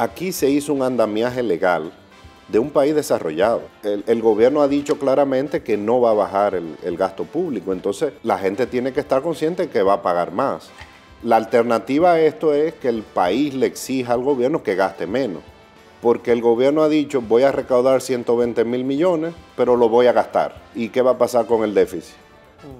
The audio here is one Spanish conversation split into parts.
Aquí se hizo un andamiaje legal de un país desarrollado. El, gobierno ha dicho claramente que no va a bajar el, el, gasto público, entonces la gente tiene que estar consciente que va a pagar más. La alternativa a esto es que el país le exija al gobierno que gaste menos, porque el gobierno ha dicho voy a recaudar 120 mil millones, pero lo voy a gastar. ¿Y qué va a pasar con el déficit?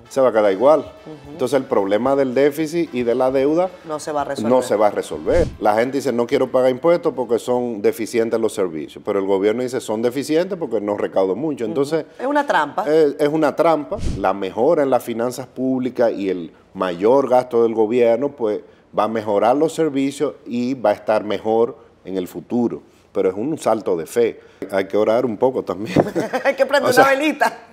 se va a quedar igual. Entonces el problema del déficit y de la deuda no se va a resolver. No se va a resolver. La gente dice, no quiero pagar impuestos porque son deficientes los servicios, pero el gobierno dice, son deficientes porque no recaudo mucho. Entonces... Es una trampa. Eh, es, una trampa. La mejora en las finanzas públicas y el mayor gasto del gobierno, pues va a mejorar los servicios y va a estar mejor en el futuro pero es un salto de fe. Hay que orar un poco también. Hay que prender una velita.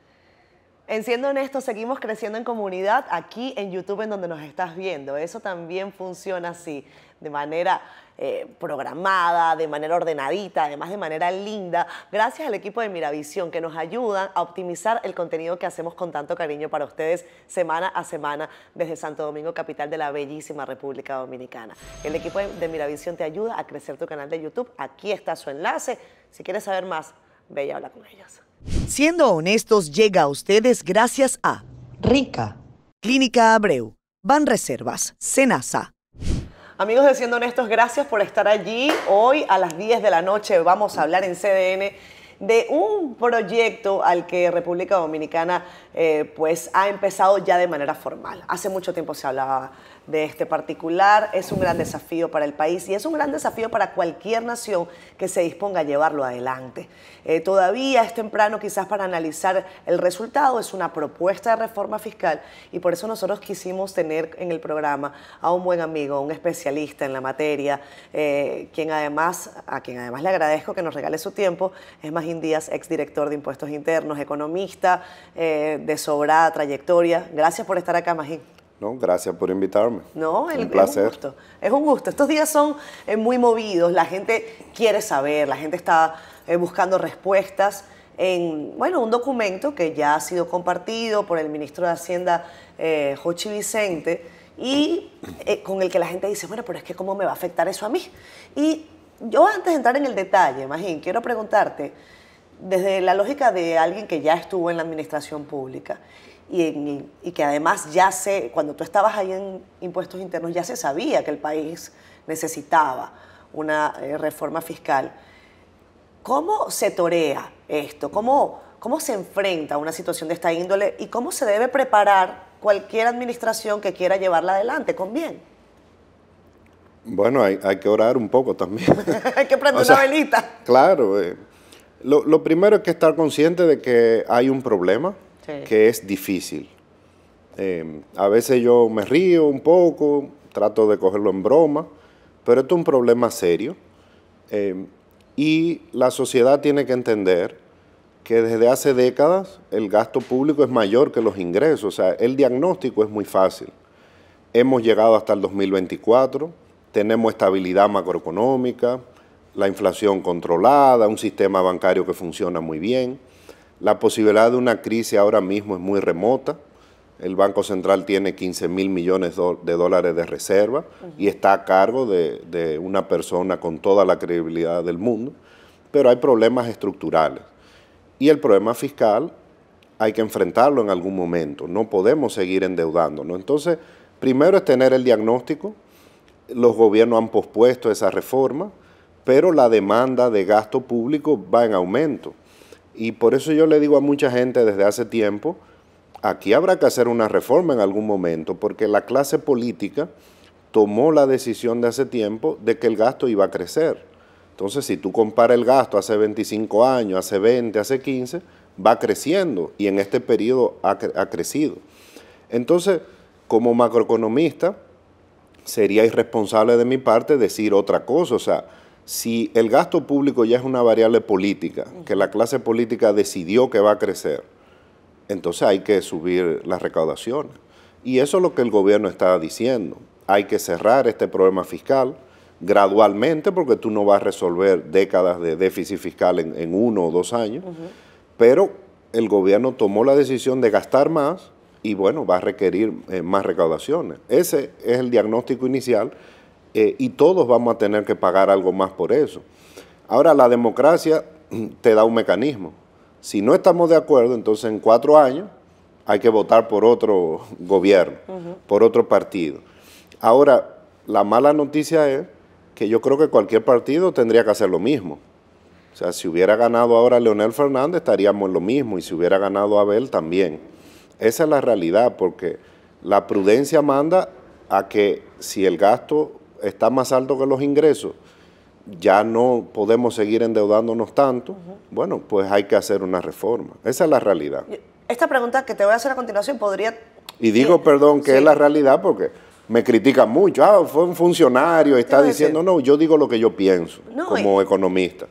En siendo honesto, seguimos creciendo en comunidad aquí en YouTube, en donde nos estás viendo. Eso también funciona así, de manera eh, programada, de manera ordenadita, además de manera linda, gracias al equipo de Miravisión que nos ayuda a optimizar el contenido que hacemos con tanto cariño para ustedes semana a semana desde Santo Domingo, capital de la bellísima República Dominicana. El equipo de Miravisión te ayuda a crecer tu canal de YouTube. Aquí está su enlace. Si quieres saber más, ve y habla con ellos. Siendo honestos, llega a ustedes gracias a Rica, Clínica Abreu, Van Reservas, Senasa. Amigos de Siendo Honestos, gracias por estar allí. Hoy a las 10 de la noche vamos a hablar en CDN de un proyecto al que República Dominicana eh, pues ha empezado ya de manera formal. Hace mucho tiempo se hablaba de este particular. Es un gran desafío para el país y es un gran desafío para cualquier nación que se disponga a llevarlo adelante. Eh, todavía es temprano quizás para analizar el resultado, es una propuesta de reforma fiscal y por eso nosotros quisimos tener en el programa a un buen amigo, un especialista en la materia, eh, quien además, a quien además le agradezco que nos regale su tiempo, es Magín Díaz, exdirector de Impuestos Internos, economista eh, de sobrada trayectoria. Gracias por estar acá, Magín. No, gracias por invitarme. No, el, placer. Es un, gusto. es un gusto. Estos días son eh, muy movidos, la gente quiere saber, la gente está eh, buscando respuestas en bueno, un documento que ya ha sido compartido por el ministro de Hacienda, eh, Jochi Vicente, y con el que la gente dice, bueno, pero es que cómo me va a afectar eso a mí. Y yo antes de entrar en el detalle, imagín, quiero preguntarte, desde la lógica de alguien que ya estuvo en la administración pública y, que además ya se, cuando tú estabas ahí en impuestos internos, ya se sabía que el país necesitaba una eh, reforma fiscal. ¿Cómo se torea esto? ¿Cómo, ¿Cómo se enfrenta a una situación de esta índole y cómo se debe preparar cualquier administración que quiera llevarla adelante con bien? Bueno, hay, que orar un poco también. hay que prender una velita. Claro. Eh, lo, lo primero es que estar consciente de que hay un problema que es difícil. Em, a veces yo me río un poco, trato de cogerlo en broma, pero esto es un problema serio. Em, y la sociedad tiene que entender que desde hace décadas el gasto público es mayor que los ingresos, o sea, el diagnóstico es muy fácil. Hemos llegado hasta el 2024, tenemos estabilidad macroeconómica, la inflación controlada, un sistema bancario que funciona muy bien. La posibilidad de una crisis ahora mismo es muy remota. El Banco Central tiene 15 mil millones de dólares de reserva y está a cargo de, de, una persona con toda la credibilidad del mundo, pero hay problemas estructurales. Y el problema fiscal hay que enfrentarlo en algún momento, no podemos seguir endeudándonos. Entonces, primero es tener el diagnóstico, los gobiernos han pospuesto esa reforma, pero la demanda de gasto público va en aumento. Y por eso yo le digo a mucha gente desde hace tiempo, aquí habrá que hacer una reforma en algún momento, porque la clase política tomó la decisión de hace tiempo de que el gasto iba a crecer. Entonces, si tú comparas el gasto hace 25 años, hace 20, hace 15, va creciendo y en este periodo ha, ha crecido. Entonces, como macroeconomista, sería irresponsable de mi parte decir otra cosa. O sea, si el gasto público ya es una variable política, que la clase política decidió que va a crecer, entonces hay que subir las recaudaciones. Y eso es lo que el gobierno está diciendo. Hay que cerrar este problema fiscal gradualmente porque tú no vas a resolver décadas de déficit fiscal en, uno o dos años, pero el gobierno tomó la decisión de gastar más y bueno, va a requerir eh, más recaudaciones. Ese es el diagnóstico inicial eh, y todos vamos a tener que pagar algo más por eso. Ahora, la democracia te da un mecanismo. Si no estamos de acuerdo, entonces en cuatro años hay que votar por otro gobierno, por otro partido. Ahora, la mala noticia es que yo creo que cualquier partido tendría que hacer lo mismo. O sea, si hubiera ganado ahora Leonel Fernández, estaríamos en lo mismo, y si hubiera ganado Abel, también. Esa es la realidad, porque la prudencia manda a que si el gasto está más alto que los ingresos, ya no podemos seguir endeudándonos tanto, bueno, pues hay que hacer una reforma. Esa es la realidad. Esta pregunta que te voy a hacer a continuación podría... Y digo, perdón, que es la realidad porque me critican mucho. Ah, fue un funcionario, está diciendo, no, yo digo lo que yo pienso como economista.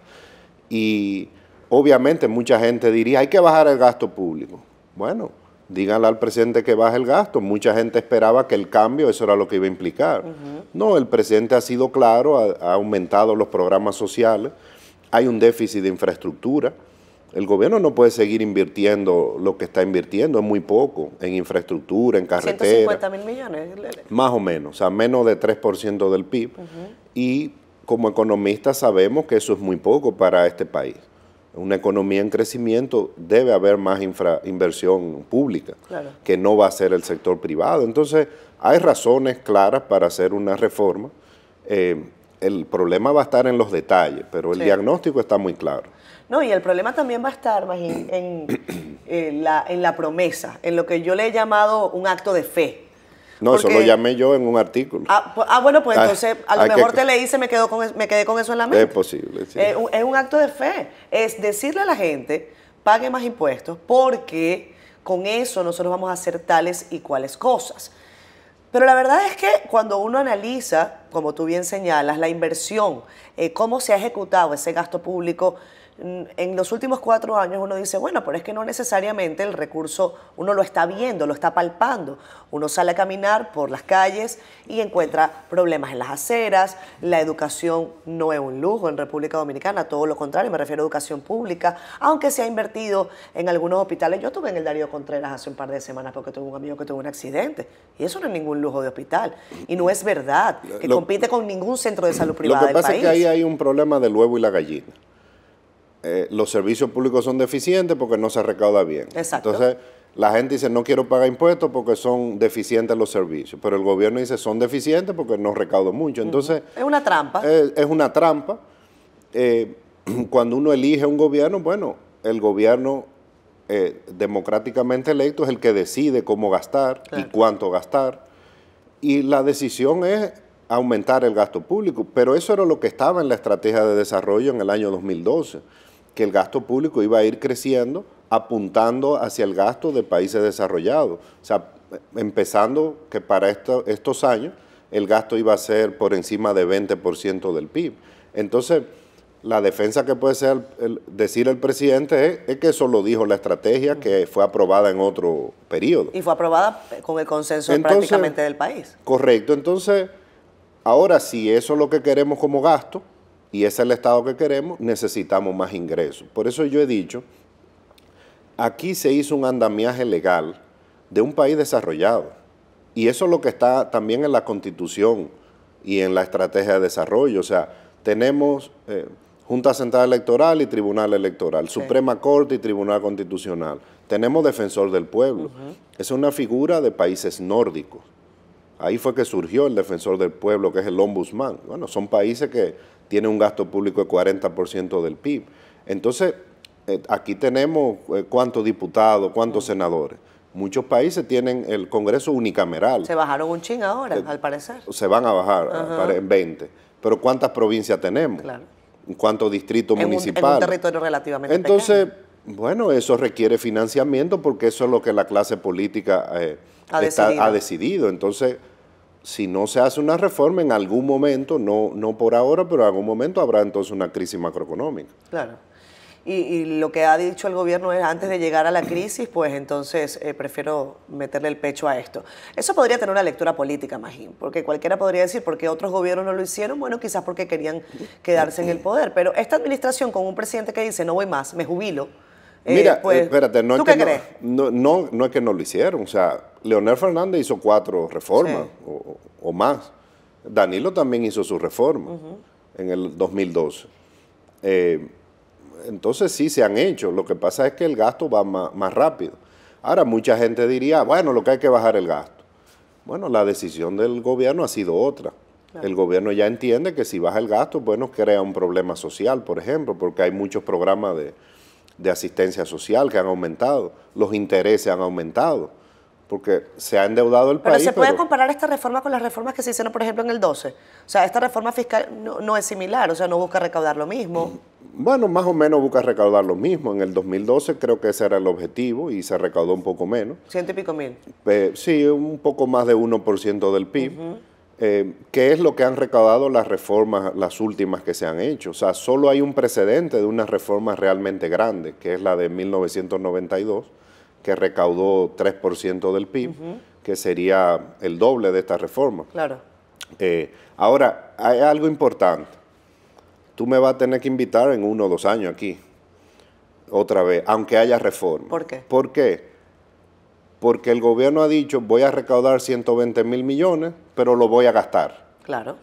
Y obviamente mucha gente diría, hay que bajar el gasto público. Bueno, díganle al presidente que baje el gasto. Mucha gente esperaba que el cambio, eso era lo que iba a implicar. No, el presidente ha sido claro, ha, aumentado los programas sociales, hay un déficit de infraestructura. El gobierno no puede seguir invirtiendo lo que está invirtiendo, es muy poco, en infraestructura, en carreteras. 150 mil millones. Más o menos, o sea, menos de 3% del PIB. Y como economistas sabemos que eso es muy poco para este país una economía en crecimiento, debe haber más inversión pública, que no va a ser el sector privado. Entonces, hay razones claras para hacer una reforma. Eh, el problema va a estar en los detalles, pero el diagnóstico está muy claro. No, y el problema también va a estar, más en, eh, la, en la promesa, en lo que yo le he llamado un acto de fe no, eso lo llamé yo en un artículo. Ah, ah bueno, pues ah, entonces a lo mejor te leí y me, me quedé con eso en la mente. Es posible, sí. Eh, es un acto de fe. Es decirle a la gente, pague más impuestos porque con eso nosotros vamos a hacer tales y cuales cosas. Pero la verdad es que cuando uno analiza, como tú bien señalas, la inversión, eh, cómo se ha ejecutado ese gasto público, en los últimos cuatro años uno dice, bueno, pero es que no necesariamente el recurso uno lo está viendo, lo está palpando. Uno sale a caminar por las calles y encuentra problemas en las aceras, la educación no es un lujo en República Dominicana, todo lo contrario, me refiero a educación pública, aunque se ha invertido en algunos hospitales. Yo estuve en el Darío Contreras hace un par de semanas porque tuve un amigo que tuvo un accidente y eso no es ningún lujo de hospital y no es verdad, que compite con ningún centro de salud privado. Lo que pasa es que ahí hay un problema del huevo y la gallina. Eh, los servicios públicos son deficientes porque no se recauda bien. Exacto. Entonces, la gente dice, no quiero pagar impuestos porque son deficientes los servicios, pero el gobierno dice, son deficientes porque no recaudo mucho. Entonces... Es una trampa. Eh, es, una trampa. Eh, cuando uno elige un gobierno, bueno, el gobierno democráticamente electo es el que decide cómo gastar y cuánto gastar. Y la decisión es aumentar el gasto público, pero eso era lo que estaba en la estrategia de desarrollo en el año 2012 que el gasto público iba a ir creciendo apuntando hacia el gasto de países desarrollados. O sea, empezando que para estos años el gasto iba a ser por encima de 20% del PIB. Entonces, la defensa que puede ser decir el presidente es, que eso lo dijo la estrategia que fue aprobada en otro periodo. Y fue aprobada con el consenso prácticamente del país. Correcto, entonces, ahora si eso es lo que queremos como gasto, y ese es el Estado que queremos, necesitamos más ingresos. Por eso yo he dicho, aquí se hizo un andamiaje legal de un país desarrollado. Y eso es lo que está también en la Constitución y en la Estrategia de Desarrollo. O sea, tenemos eh, Junta Central Electoral y Tribunal Electoral, Suprema Corte y Tribunal Constitucional. Tenemos Defensor del Pueblo. Es una figura de países nórdicos. Ahí fue que surgió el Defensor del Pueblo, que es el Ombudsman. Bueno, son países que tiene un gasto público de 40% del PIB. Entonces, eh, aquí tenemos eh, cuántos diputados, cuántos mm. senadores. Muchos países tienen el Congreso unicameral. Se bajaron un ching ahora, eh, al parecer. Se van a bajar en 20. Pero ¿cuántas provincias tenemos? ¿Cuántos distritos municipales? en un territorio relativamente pequeño. Entonces, bueno, eso requiere financiamiento porque eso es lo que la clase política ha, decidido. ha decidido. Entonces, si no se hace una reforma, en algún momento, no, no por ahora, pero en algún momento habrá entonces una crisis macroeconómica. Claro. Y, lo que ha dicho el gobierno es, antes de llegar a la crisis, pues entonces eh, prefiero meterle el pecho a esto. Eso podría tener una lectura política, Magín, porque cualquiera podría decir, ¿por qué otros gobiernos no lo hicieron, bueno, quizás porque querían quedarse en el poder, pero esta administración con un presidente que dice, no voy más, me jubilo, Mira, espérate, no es que no, lo hicieron. O sea, Leonel Fernández hizo cuatro reformas o, más. Danilo también hizo su reforma en el 2012. Eh, entonces sí se han hecho. Lo que pasa es que el gasto va más, rápido. Ahora mucha gente diría, bueno, lo que hay que bajar el gasto. Bueno, la decisión del gobierno ha sido otra. El gobierno ya entiende que si baja el gasto, bueno, pues crea un problema social, por ejemplo, porque hay muchos programas de, de asistencia social que han aumentado, los intereses han aumentado, porque se ha endeudado el país. pero se puede comparar esta reforma con las reformas que se hicieron, por ejemplo, en el 12. O sea, esta reforma fiscal no, es similar, o sea, no busca recaudar lo mismo. Bueno, más o menos busca recaudar lo mismo. En el 2012 creo que ese era el objetivo y se recaudó un poco menos. ¿Ciento y pico mil? Eh, sí, un poco más de 1% del PIB. Eh, qué es lo que han recaudado las reformas, las últimas que se han hecho. O sea, solo hay un precedente de unas reforma realmente grande, que es la de 1992, que recaudó 3% del PIB, que sería el doble de esta reforma. Claro. Eh, ahora, hay algo importante. Tú me vas a tener que invitar en uno o dos años aquí, otra vez, aunque haya reforma. ¿Por qué? ¿Por qué? porque el gobierno ha dicho voy a recaudar 120 mil millones, pero lo voy a gastar. Claro.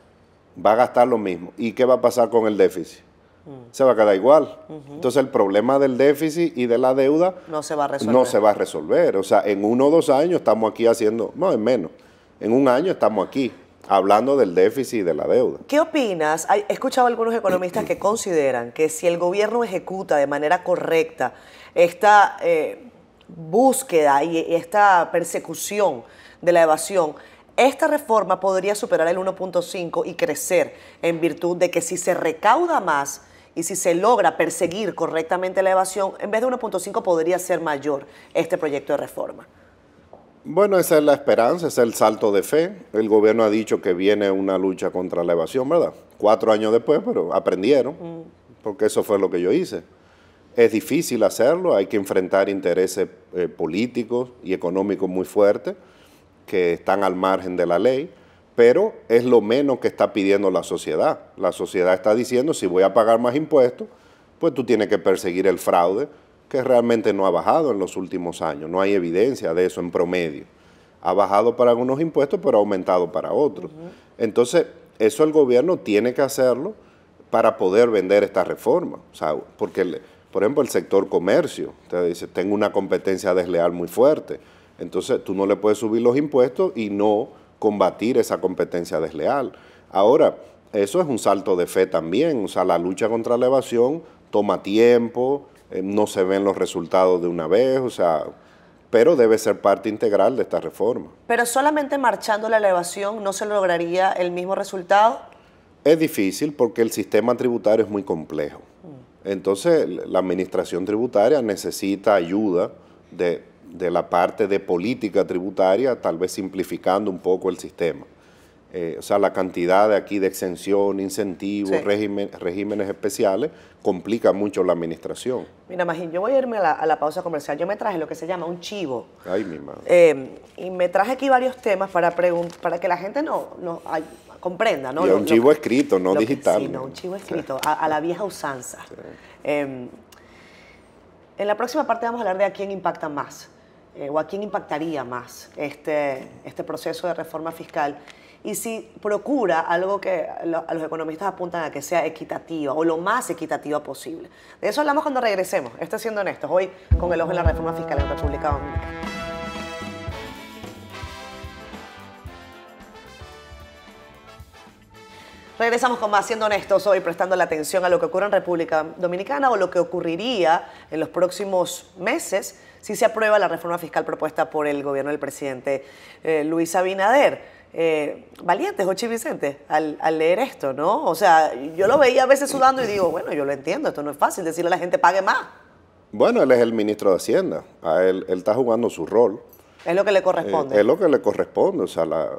Va a gastar lo mismo. ¿Y qué va a pasar con el déficit? Mm. Se va a quedar igual. Entonces el problema del déficit y de la deuda no se va a resolver. No se va a resolver. O sea, en uno o dos años estamos aquí haciendo, no, en menos. En un año estamos aquí hablando del déficit y de la deuda. ¿Qué opinas? He escuchado a algunos economistas que consideran que si el gobierno ejecuta de manera correcta esta... Eh, búsqueda y esta persecución de la evasión, esta reforma podría superar el 1.5 y crecer en virtud de que si se recauda más y si se logra perseguir correctamente la evasión, en vez de 1.5 podría ser mayor este proyecto de reforma. Bueno, esa es la esperanza, es el salto de fe. El gobierno ha dicho que viene una lucha contra la evasión, ¿verdad? Cuatro años después, pero aprendieron, mm. porque eso fue lo que yo hice. Es difícil hacerlo, hay que enfrentar intereses eh, políticos y económicos muy fuertes que están al margen de la ley, pero es lo menos que está pidiendo la sociedad. La sociedad está diciendo, si voy a pagar más impuestos, pues tú tienes que perseguir el fraude, que realmente no ha bajado en los últimos años, no hay evidencia de eso en promedio. Ha bajado para algunos impuestos, pero ha aumentado para otros. Entonces, eso el gobierno tiene que hacerlo para poder vender esta reforma, o sea, por ejemplo, el sector comercio. te dice, tengo una competencia desleal muy fuerte. Entonces, tú no le puedes subir los impuestos y no combatir esa competencia desleal. Ahora, eso es un salto de fe también. O sea, la lucha contra la evasión toma tiempo, eh, no se ven los resultados de una vez, o sea, pero debe ser parte integral de esta reforma. Pero solamente marchando la evasión no se lograría el mismo resultado. Es difícil porque el sistema tributario es muy complejo. Entonces, la administración tributaria necesita ayuda de, la parte de política tributaria, tal vez simplificando un poco el sistema. Eh, o sea, la cantidad de aquí de exención, incentivos, regímenes especiales, complica mucho la administración. Mira, imagínate yo voy a irme a la, pausa comercial. Yo me traje lo que se llama un chivo. Ay, mi madre. Eh, y me traje aquí varios temas para, para que la gente no, no comprenda, ¿no? un chivo escrito, no digital. sí, no, un chivo escrito, a, la vieja usanza. Em, en la próxima parte vamos a hablar de a quién impacta más eh, o a quién impactaría más este, este proceso de reforma fiscal y si procura algo que los economistas apuntan a que sea equitativa o lo más equitativa posible. De eso hablamos cuando regresemos. Estoy siendo honesto, hoy con el ojo en la reforma fiscal en República Dominicana. Regresamos con más, siendo honestos hoy, prestando la atención a lo que ocurre en República Dominicana o lo que ocurriría en los próximos meses si se aprueba la reforma fiscal propuesta por el gobierno del presidente eh, Luis Abinader. Eh, valientes, Jochi Vicente, al, leer esto, ¿no? O sea, yo lo veía a veces sudando y digo, bueno, yo lo entiendo, esto no es fácil, decirle a la gente pague más. Bueno, él es el ministro de Hacienda, él, está jugando su rol. Es lo que le corresponde. Eh, es lo que le corresponde, o sea, la,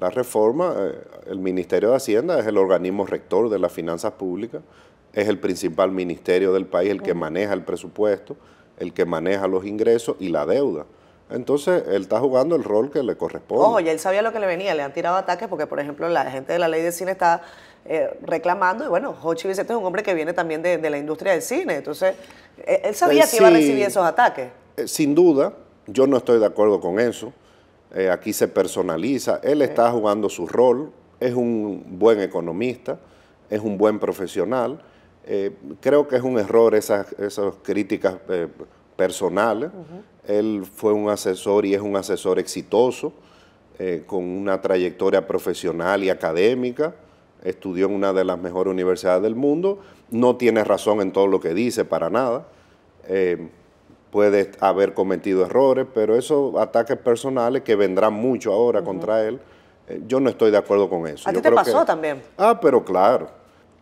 la reforma, eh, el Ministerio de Hacienda es el organismo rector de las finanzas públicas, es el principal ministerio del país, el que maneja el presupuesto, el que maneja los ingresos y la deuda. Entonces, él está jugando el rol que le corresponde. Ojo, y él sabía lo que le venía, le han tirado ataques porque, por ejemplo, la gente de la ley de cine está eh, reclamando, y bueno, Jochi Vicente es un hombre que viene también de, la industria del cine, entonces, eh, él sabía que iba a recibir esos ataques. sin duda, yo no estoy de acuerdo con eso. Eh, aquí se personaliza, él está jugando su rol, es un buen economista, es un buen profesional. Eh, creo que es un error esas, críticas eh, personales. Él fue un asesor y es un asesor exitoso, con una trayectoria profesional y académica. Estudió en una de las mejores universidades del mundo. No tiene razón en todo lo que dice, para nada puede haber cometido errores, pero esos ataques personales que vendrán mucho ahora contra él, eh, yo no estoy de acuerdo con eso. ¿A ti te pasó también? Ah, pero claro.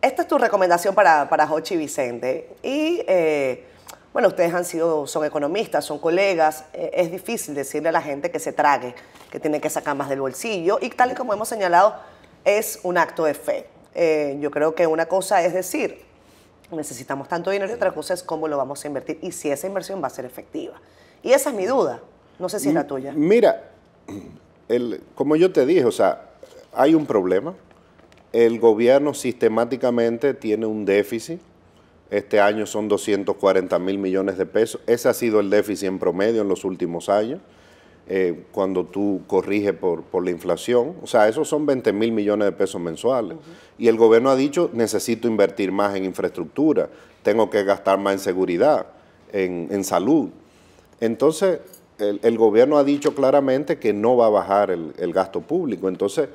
Esta es tu recomendación para, para Jochi Vicente. Y eh, bueno, ustedes han sido, son economistas, son colegas. Eh, es difícil decirle a la gente que se trague, que tiene que sacar más del bolsillo. Y tal y como hemos señalado, es un acto de fe. yo creo que una cosa es decir, necesitamos tanto dinero y otra cosa es cómo lo vamos a invertir y si esa inversión va a ser efectiva. Y esa es mi duda. No sé si es la mm, tuya. Mira, como yo te dije, o sea, hay un problema. El gobierno sistemáticamente tiene un déficit. Este año son 240 mil millones de pesos. Ese ha sido el déficit en promedio en los últimos años. Eh, cuando tú corriges por, la inflación. O sea, esos son 20 mil millones de pesos mensuales. Y el gobierno ha dicho, necesito invertir más en infraestructura, tengo que gastar más en seguridad, en, salud. Entonces, el, gobierno ha dicho claramente que no va a bajar el, gasto público. Entonces,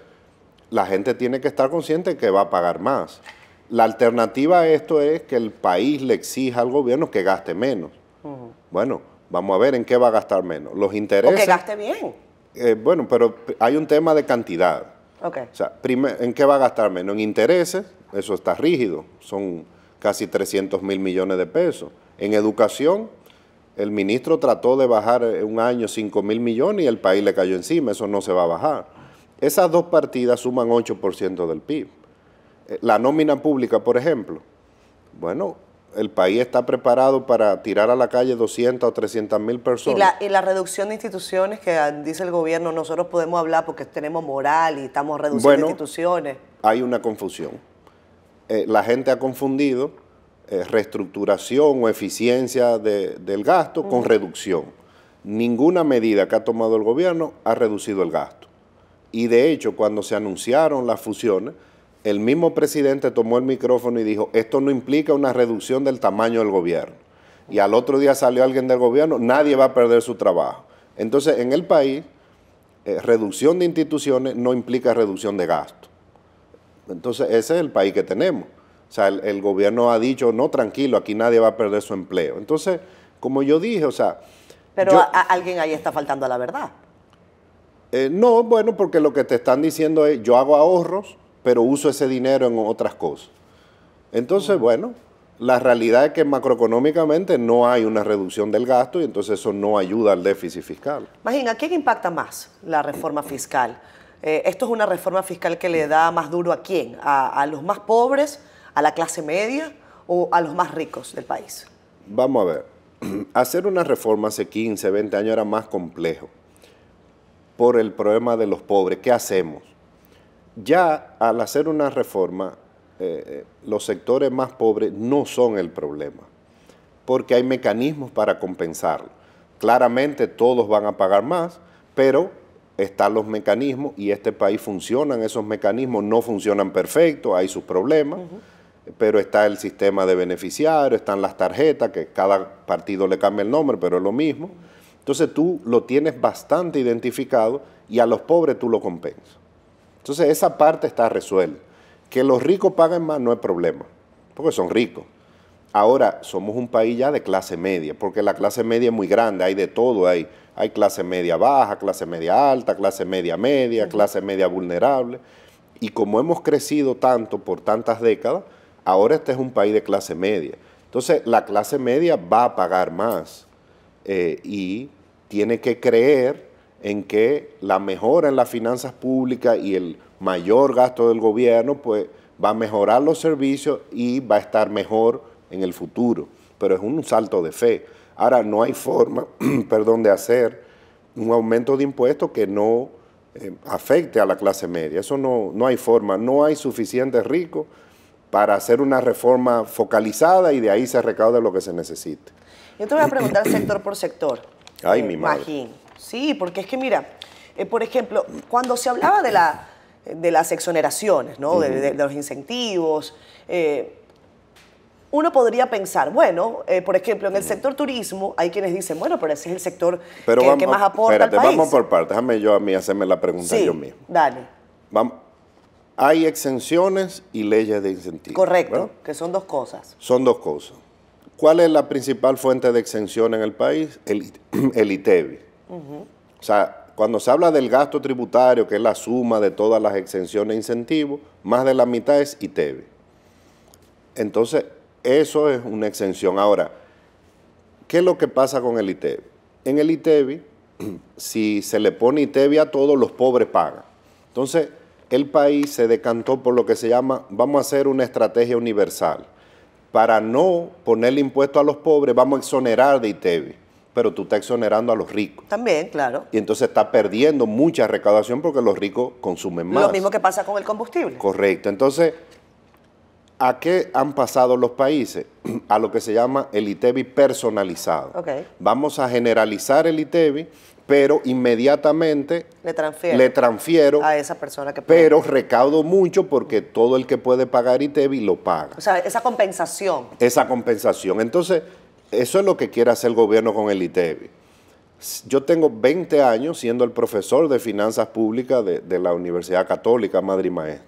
la gente tiene que estar consciente que va a pagar más. La alternativa a esto es que el país le exija al gobierno que gaste menos. Bueno, Vamos a ver en qué va a gastar menos. Los intereses. O que gaste bien. Eh, bueno, pero hay un tema de cantidad. Ok. O sea, ¿en qué va a gastar menos? En intereses, eso está rígido, son casi 300 mil millones de pesos. En educación, el ministro trató de bajar eh, un año 5 mil millones y el país le cayó encima, eso no se va a bajar. Esas dos partidas suman 8% del PIB. Eh, la nómina pública, por ejemplo, bueno, el país está preparado para tirar a la calle 200 o 300 mil personas. Y la, reducción de instituciones que ah, dice el gobierno, nosotros podemos hablar porque tenemos moral y estamos reduciendo instituciones. Hay una confusión. Eh, la gente ha confundido eh, reestructuración o eficiencia del gasto con reducción. Ninguna medida que ha tomado el gobierno ha reducido el gasto. Y de hecho, cuando se anunciaron las fusiones, el mismo presidente tomó el micrófono y dijo, esto no implica una reducción del tamaño del gobierno. Y al otro día salió alguien del gobierno, nadie va a perder su trabajo. Entonces, en el país, eh, reducción de instituciones no implica reducción de gasto. Entonces, ese es el país que tenemos. O sea, el, gobierno ha dicho, no, tranquilo, aquí nadie va a perder su empleo. Entonces, como yo dije, o sea... Pero alguien ahí está faltando a la verdad. Eh, no, bueno, porque lo que te están diciendo es, yo hago ahorros, pero uso ese dinero en otras cosas. Entonces, mm. bueno, la realidad es que macroeconómicamente no hay una reducción del gasto y entonces eso no ayuda al déficit fiscal. Imagina, ¿quién impacta más la reforma fiscal? Eh, ¿Esto es una reforma fiscal que le da más duro a quién? ¿A, ¿A, los más pobres, a la clase media o a los más ricos del país? Vamos a ver, hacer una reforma hace 15, 20 años era más complejo por el problema de los pobres. ¿Qué hacemos? ya al hacer una reforma, eh, eh, los sectores más pobres no son el problema, porque hay mecanismos para compensarlo. Claramente todos van a pagar más, pero están los mecanismos y este país funcionan esos mecanismos, no funcionan perfecto, hay sus problemas, pero está el sistema de beneficiarios, están las tarjetas, que cada partido le cambia el nombre, pero es lo mismo. Entonces tú lo tienes bastante identificado y a los pobres tú lo compensas. Entonces esa parte está resuelta. Que los ricos paguen más no es problema, porque son ricos. Ahora somos un país ya de clase media, porque la clase media es muy grande, hay de todo, hay, clase media baja, clase media alta, clase media media, clase media vulnerable. Y como hemos crecido tanto por tantas décadas, ahora este es un país de clase media. Entonces la clase media va a pagar más eh, y tiene que creer en que la mejora en las finanzas públicas y el mayor gasto del gobierno, pues va a mejorar los servicios y va a estar mejor en el futuro. Pero es un salto de fe. Ahora, no hay forma, perdón, de hacer un aumento de impuestos que no eh, afecte a la clase media. Eso no, no hay forma. No hay suficientes ricos para hacer una reforma focalizada y de ahí se recaude lo que se necesite. Yo te voy a preguntar sector por sector. Ay, eh, mi madre. Imagínate. Sí, porque es que mira, eh, por ejemplo, cuando se hablaba de, la, de las exoneraciones, ¿no? de, los incentivos, eh, uno podría pensar, bueno, eh, por ejemplo, en el sector turismo hay quienes dicen, bueno, pero ese es el sector pero que, más aporta espérate, al país. Vamos por partes, déjame yo a mí hacerme la pregunta yo mismo. Dale. Vamos. Hay exenciones y leyes de incentivos. Correcto, que son dos cosas. Son dos cosas. ¿Cuál es la principal fuente de exención en el país? El, el ITEBI. O sea, cuando se habla del gasto tributario, que es la suma de todas las exenciones e incentivos, más de la mitad es ITEVE. Entonces, eso es una exención. Ahora, ¿qué es lo que pasa con el ITEBI? En el ITEBI, si se le pone ITEBI a todos, los pobres pagan. Entonces, el país se decantó por lo que se llama, vamos a hacer una estrategia universal. Para no ponerle impuesto a los pobres, vamos a exonerar de ITEVE pero tú estás exonerando a los ricos. También, claro. Y entonces estás perdiendo mucha recaudación porque los ricos consumen más. Lo mismo que pasa con el combustible. Correcto. Entonces, ¿a qué han pasado los países? A lo que se llama el ITEBI e personalizado. Okay. Vamos a generalizar el ITEBI e pero inmediatamente le transfiero, a esa persona que Pero recaudo mucho porque todo el que puede pagar ITEBI e lo paga. O sea, esa compensación. Esa compensación. Entonces, eso es lo que quiere hacer el gobierno con el ITEBI. E yo tengo 20 años siendo el profesor de finanzas públicas de, la Universidad Católica Madre y Maestra.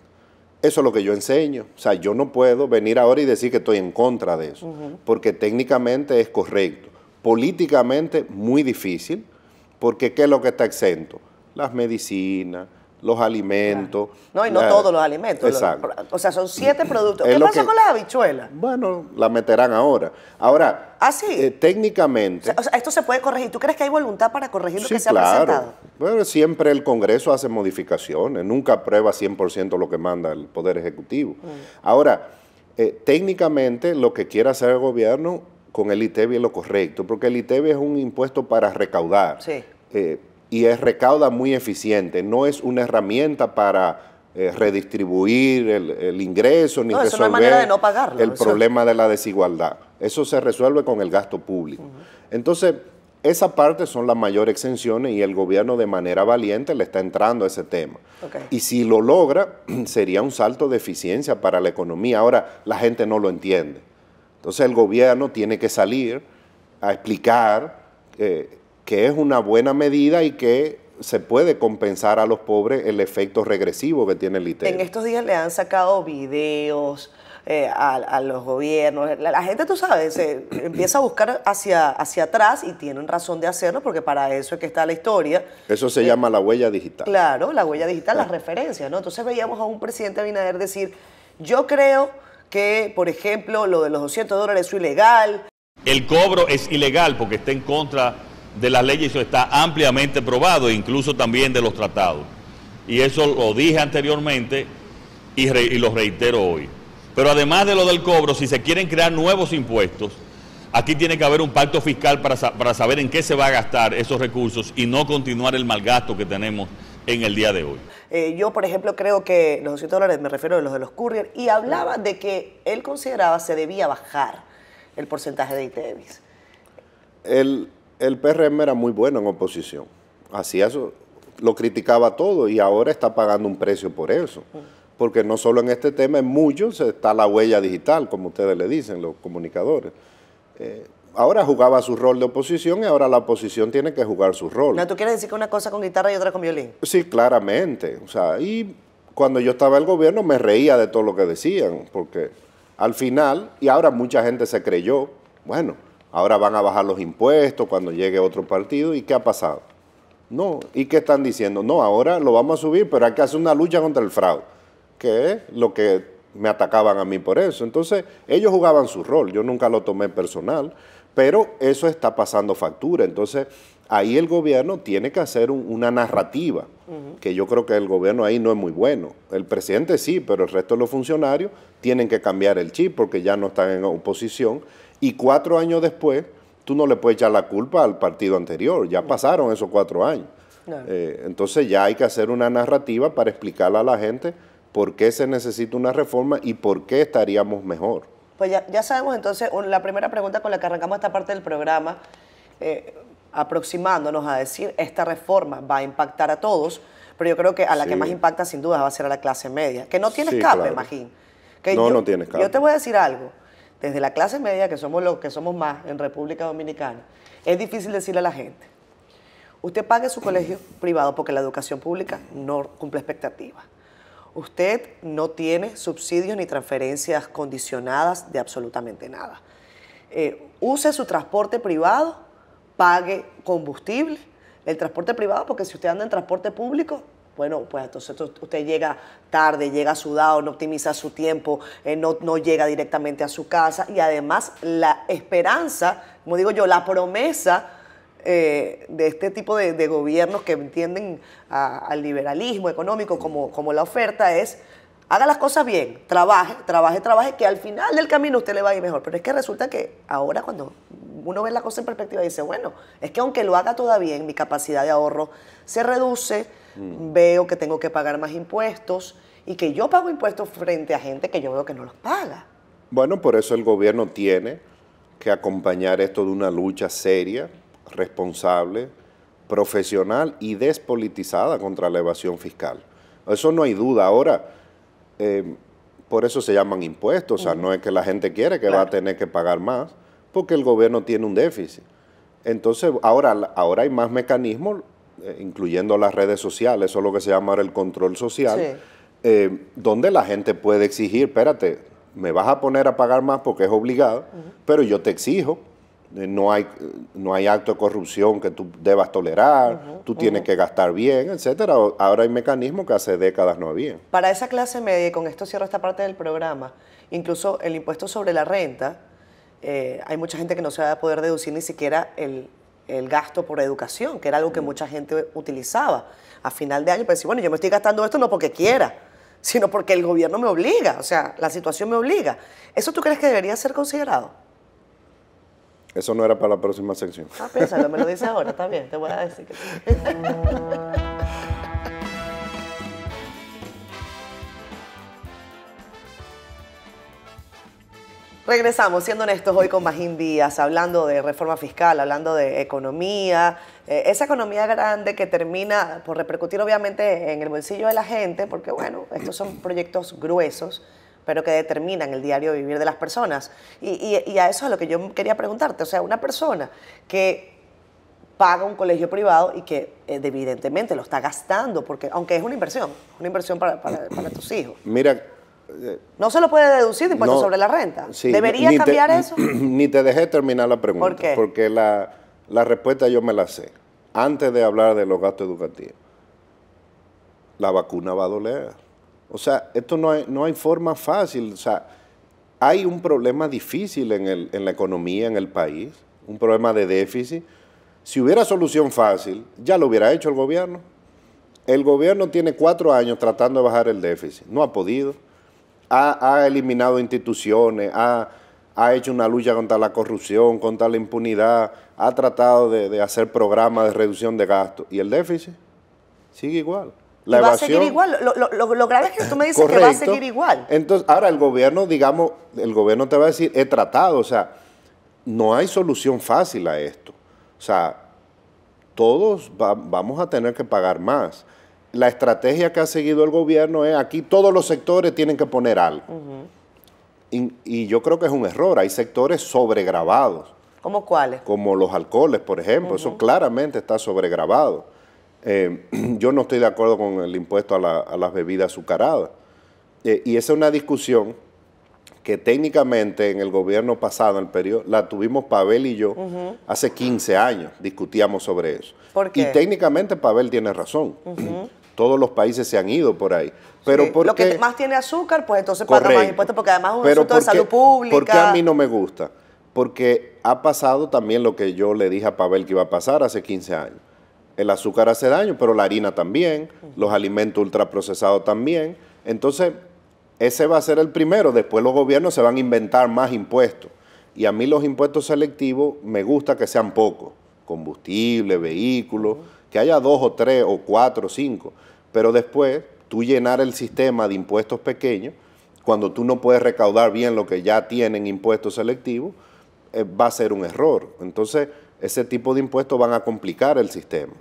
Eso es lo que yo enseño. O sea, yo no puedo venir ahora y decir que estoy en contra de eso, porque técnicamente es correcto. Políticamente muy difícil, porque ¿qué es lo que está exento? Las medicinas, los alimentos. No, y no todos los alimentos. Exacto. o sea, son siete productos. ¿Qué pasa con las habichuelas? Bueno, la meterán ahora. Ahora, ah, eh, técnicamente... esto se puede corregir. ¿Tú crees que hay voluntad para corregir lo que se ha presentado? Bueno, siempre el Congreso hace modificaciones. Nunca aprueba 100% lo que manda el Poder Ejecutivo. Mm. Ahora, eh, técnicamente lo que quiera hacer el gobierno con el ITEBI es lo correcto, porque el ITEBI es un impuesto para recaudar. Sí. Eh, y es recauda muy eficiente. No es una herramienta para eh, redistribuir el, ingreso ni no, resolver el problema de la desigualdad. Eso se resuelve con el gasto público. Entonces, esa parte son las mayores exenciones y el gobierno de manera valiente le está entrando a ese tema. Y si lo logra, sería un salto de eficiencia para la economía. Ahora, la gente no lo entiende. Entonces el gobierno tiene que salir a explicar eh, que es una buena medida y que se puede compensar a los pobres el efecto regresivo que tiene el ITER. En estos días le han sacado videos eh, a, los gobiernos. La, gente, tú sabes, empieza a buscar hacia, hacia atrás y tienen razón de hacerlo porque para eso es que está la historia. Eso se eh, llama la huella digital. Claro, la huella digital, las ah. referencias, ¿no? Entonces veíamos a un presidente Abinader decir, yo creo que, por ejemplo, lo de los 200 dólares es ilegal. El cobro es ilegal porque está en contra de las leyes, eso está ampliamente probado, incluso también de los tratados. Y eso lo dije anteriormente y, lo reitero hoy. Pero además de lo del cobro, si se quieren crear nuevos impuestos, aquí tiene que haber un pacto fiscal para, saber en qué se va a gastar esos recursos y no continuar el mal gasto que tenemos en el día de hoy. Eh, yo, por ejemplo, creo que los 200 dólares, me refiero a los de los courier, y hablaba de que él consideraba se debía bajar el porcentaje de ITEVIS. El, el PRM era muy bueno en oposición. Hacía eso, lo criticaba todo y ahora está pagando un precio por eso. Porque no solo en este tema, en muchos está la huella digital, como ustedes le dicen, los comunicadores. Eh, ahora jugaba su rol de oposición y ahora la oposición tiene que jugar su rol. No, tú quieres decir que una cosa con guitarra y otra con violín. Sí, claramente. O sea, y cuando yo estaba en el gobierno me reía de todo lo que decían, porque al final, y ahora mucha gente se creyó, bueno, ahora van a bajar los impuestos cuando llegue otro partido. ¿Y qué ha pasado? No, ¿y qué están diciendo? No, ahora lo vamos a subir, pero hay que hacer una lucha contra el fraude, que es lo que me atacaban a mí por eso. Entonces, ellos jugaban su rol, yo nunca lo tomé personal, pero eso está pasando factura. Entonces, ahí el gobierno tiene que hacer una narrativa, que yo creo que el gobierno ahí no es muy bueno. El presidente sí, pero el resto de los funcionarios tienen que cambiar el chip porque ya no están en oposición y cuatro años después, tú no le puedes echar la culpa al partido anterior, ya pasaron esos cuatro años. Eh, entonces ya hay que hacer una narrativa para explicarle a la gente por qué se necesita una reforma y por qué estaríamos mejor. Pues ya, sabemos entonces, la primera pregunta con la que arrancamos esta parte del programa, eh, aproximándonos a decir, esta reforma va a impactar a todos, pero yo creo que a la que más impacta sin duda va a ser a la clase media, que no tiene escape, no, no tiene escape. Yo te voy a decir algo desde la clase media, que somos los que somos más en República Dominicana, es difícil decirle a la gente, usted pague su colegio privado porque la educación pública no cumple expectativas. Usted no tiene subsidios ni transferencias condicionadas de absolutamente nada. Eh, use su transporte privado, pague combustible, el transporte privado, porque si usted anda en transporte público, bueno, pues entonces usted llega tarde, llega sudado, no optimiza su tiempo, eh, no, no, llega directamente a su casa y además la esperanza, como digo yo, la promesa eh, de este tipo de, gobiernos que entienden al liberalismo económico como, como la oferta es haga las cosas bien, trabaje, trabaje, trabaje, que al final del camino usted le va a ir mejor. Pero es que resulta que ahora cuando uno ve la cosa en perspectiva dice, bueno, es que aunque lo haga todavía bien, mi capacidad de ahorro se reduce, mm. veo que tengo que pagar más impuestos y que yo pago impuestos frente a gente que yo veo que no los paga. Bueno, por eso el gobierno tiene que acompañar esto de una lucha seria, responsable, profesional y despolitizada contra la evasión fiscal. Eso no hay duda. Ahora, eh, por eso se llaman impuestos, o sea, no es que la gente quiere que va a tener que pagar más, porque el gobierno tiene un déficit. Entonces, ahora, ahora hay más mecanismos, eh, incluyendo las redes sociales, eso es lo que se llama ahora el control social, eh, donde la gente puede exigir, espérate, me vas a poner a pagar más porque es obligado, pero yo te exijo eh, no hay, no hay acto de corrupción que tú debas tolerar, tú tienes que gastar bien, etcétera. Ahora hay mecanismos que hace décadas no había. Para esa clase media, y con esto cierro esta parte del programa, incluso el impuesto sobre la renta, eh, hay mucha gente que no se va a poder deducir ni siquiera el, gasto por educación, que era algo que mm. mucha gente utilizaba a final de año pero pues, bueno, yo me estoy gastando esto no porque quiera, sino porque el gobierno me obliga, o sea, la situación me obliga. ¿Eso tú crees que debería ser considerado? Eso no era para la próxima sección. Ah, piénsalo, me lo dices ahora, está bien, te voy a decir que... Regresamos, siendo honestos, hoy con Magín Díaz, hablando de reforma fiscal, hablando de economía, eh, esa economía grande que termina por repercutir obviamente en el bolsillo de la gente, porque bueno, estos son proyectos gruesos, pero que determinan el diario de vivir de las personas. Y, a eso es a lo que yo quería preguntarte. O sea, una persona que paga un colegio privado y que eh, evidentemente lo está gastando, porque aunque es una inversión, una inversión para, tus hijos. Mira, no se lo puede deducir de impuestos sobre la renta. Sí, ¿Debería cambiar eso? Ni te dejé terminar la pregunta. ¿Por qué? Porque la, la, respuesta yo me la sé. Antes de hablar de los gastos educativos, la vacuna va a doler. O sea, esto no hay, no hay forma fácil. O sea, hay un problema difícil en, la economía, en el país, un problema de déficit. Si hubiera solución fácil, ya lo hubiera hecho el gobierno. El gobierno tiene cuatro años tratando de bajar el déficit, no ha podido. Ha, eliminado instituciones, ha, hecho una lucha contra la corrupción, contra la impunidad, ha tratado de hacer programas de reducción de gastos. ¿Y el déficit? Sigue igual va a seguir igual. Lo, grave es que tú me dices que va a seguir igual. Entonces, ahora el gobierno, digamos, el gobierno te va a decir, he tratado, o sea, no hay solución fácil a esto. O sea, todos vamos a tener que pagar más. La estrategia que ha seguido el gobierno es aquí todos los sectores tienen que poner algo. y, yo creo que es un error. Hay sectores sobregrabados. ¿Cómo cuáles? Como los alcoholes, por ejemplo. Eso claramente está sobregravado. Eh, yo no estoy de acuerdo con el impuesto a, las bebidas azucaradas. Eh, y esa es una discusión que técnicamente en el gobierno pasado, en el periodo, la tuvimos Pavel y yo hace 15 años, discutíamos sobre eso. ¿Por Y técnicamente Pavel tiene razón. Todos los países se han ido por ahí. Pero porque, Lo que más tiene azúcar, pues entonces para paga más impuestos porque además es un asunto de salud pública. ¿Por qué a mí no me gusta? Porque ha pasado también lo que yo le dije a Pavel que iba a pasar hace 15 años el azúcar hace daño, pero la harina también, los alimentos ultraprocesados también. Entonces, ese va a ser el primero. Después los gobiernos se van a inventar más impuestos. Y a mí los impuestos selectivos me gusta que sean pocos. Combustible, vehículos, que haya dos o tres o cuatro o cinco. Pero después tú llenar el sistema de impuestos pequeños, cuando tú no puedes recaudar bien lo que ya tienen impuestos selectivos, eh, va a ser un error. Entonces, ese tipo de impuestos van a complicar el sistema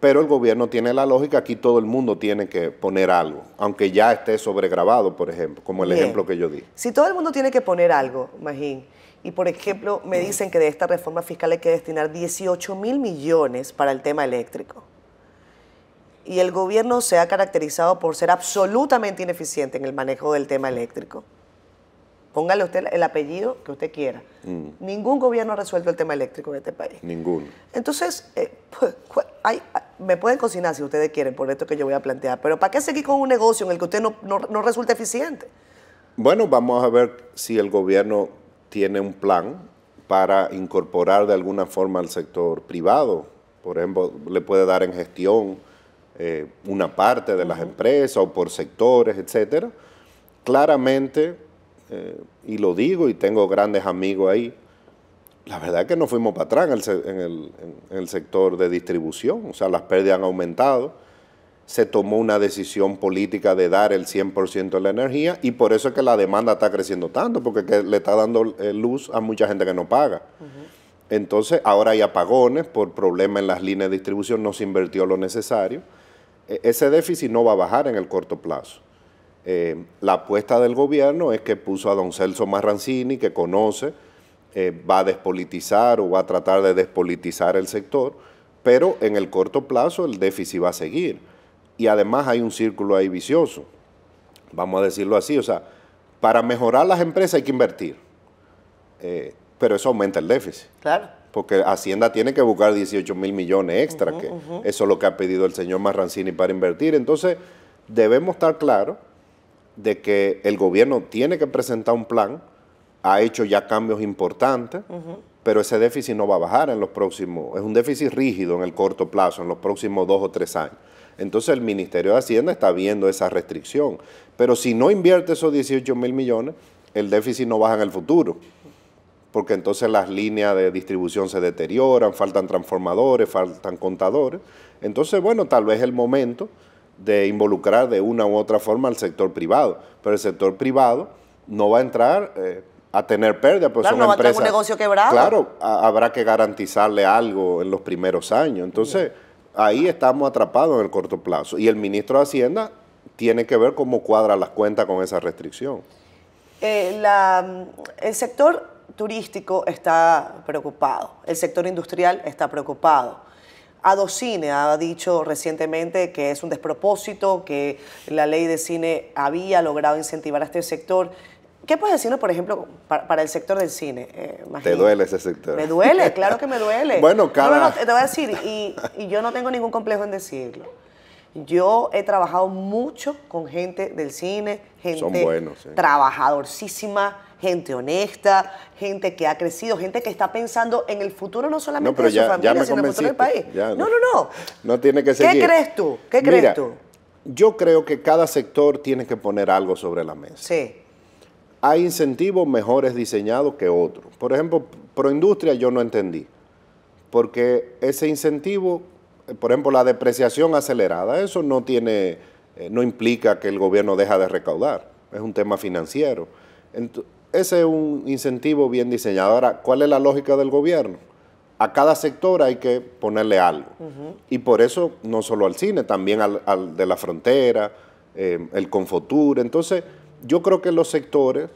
pero el gobierno tiene la lógica, aquí todo el mundo tiene que poner algo, aunque ya esté sobregrabado, por ejemplo, como el ejemplo que yo di. Si todo el mundo tiene que poner algo, Magín, y por ejemplo me dicen que de esta reforma fiscal hay que destinar 18 mil millones para el tema eléctrico, y el gobierno se ha caracterizado por ser absolutamente ineficiente en el manejo del tema eléctrico. Póngale usted el apellido que usted quiera. Mm. Ningún gobierno ha resuelto el tema eléctrico en este país. Ninguno. Entonces, eh, pues, ah, me pueden cocinar si ustedes quieren, por esto que yo voy a plantear, pero ¿para qué seguir con un negocio en el que usted no, no, resulta eficiente? Bueno, vamos a ver si el gobierno tiene un plan para incorporar de alguna forma al sector privado. Por ejemplo, le puede dar en gestión eh, una parte de las empresas o por sectores, etcétera. Claramente eh, y lo digo y tengo grandes amigos ahí, la verdad es que no fuimos para atrás en el, sector de distribución, o sea, las pérdidas han aumentado, se tomó una decisión política de dar el 100% de la energía y por eso es que la demanda está creciendo tanto, porque le está dando eh, luz a mucha gente que no paga. Entonces, ahora hay apagones por problemas en las líneas de distribución, no se invirtió lo necesario. E, ese déficit no va a bajar en el corto plazo. Eh, la apuesta del gobierno es que puso a don Celso Marrancini, que conoce, eh, va a despolitizar o va a tratar de despolitizar el sector, pero en el corto plazo el déficit va a seguir. Y además hay un círculo ahí vicioso, vamos a decirlo así, o sea, para mejorar las empresas hay que invertir, eh, pero eso aumenta el déficit. Claro. Porque Hacienda tiene que buscar 18 mil millones extra, que eso es lo que ha pedido el señor Marrancini para invertir. Entonces, debemos estar claros de que el gobierno tiene que presentar un plan, ha hecho ya cambios importantes, pero ese déficit no va a bajar en los próximos, es un déficit rígido en el corto plazo, en los próximos dos o tres años. Entonces el Ministerio de Hacienda está viendo esa restricción, pero si no invierte esos 18 mil millones, el déficit no baja en el futuro, porque entonces las líneas de distribución se deterioran, faltan transformadores, faltan contadores. Entonces, bueno, tal vez el momento de involucrar de una u otra forma al sector privado. Pero el sector privado no va a entrar eh, a tener pérdida, pues, claro, no va a tener un negocio quebrado. Claro, habrá que garantizarle algo en los primeros años. Entonces, ahí estamos atrapados en el corto plazo. Y el ministro de Hacienda tiene que ver cómo cuadra las cuentas con esa restricción. Eh, el sector turístico está preocupado, el sector industrial está preocupado cine ha dicho recientemente que es un despropósito, que la ley de cine había logrado incentivar a este sector. ¿Qué puedes decirnos, por ejemplo, para, el sector del cine? Eh, te duele ese sector. Me duele, claro que me duele. bueno, claro. te voy a decir, y, yo no tengo ningún complejo en decirlo. Yo he trabajado mucho con gente del cine, gente Son gente honesta, gente que ha crecido, gente que está pensando en el futuro no solamente no, su familia, sino en el futuro del país. no, no, no. No tiene que ser. ¿Qué crees tú? Yo creo que cada sector tiene que poner algo sobre la mesa. Sí. Hay incentivos mejores diseñados que otros. Por ejemplo, proindustria yo no entendí, porque ese incentivo, por ejemplo, la depreciación acelerada, eso no tiene, eh, no implica que el gobierno deja de recaudar. Es un tema financiero. Entonces, ese es un incentivo bien diseñado. Ahora, ¿cuál es la lógica del gobierno? A cada sector hay que ponerle algo. Y por eso, no solo al cine, también al, de la frontera, eh, el Confotur. Entonces, yo creo que los sectores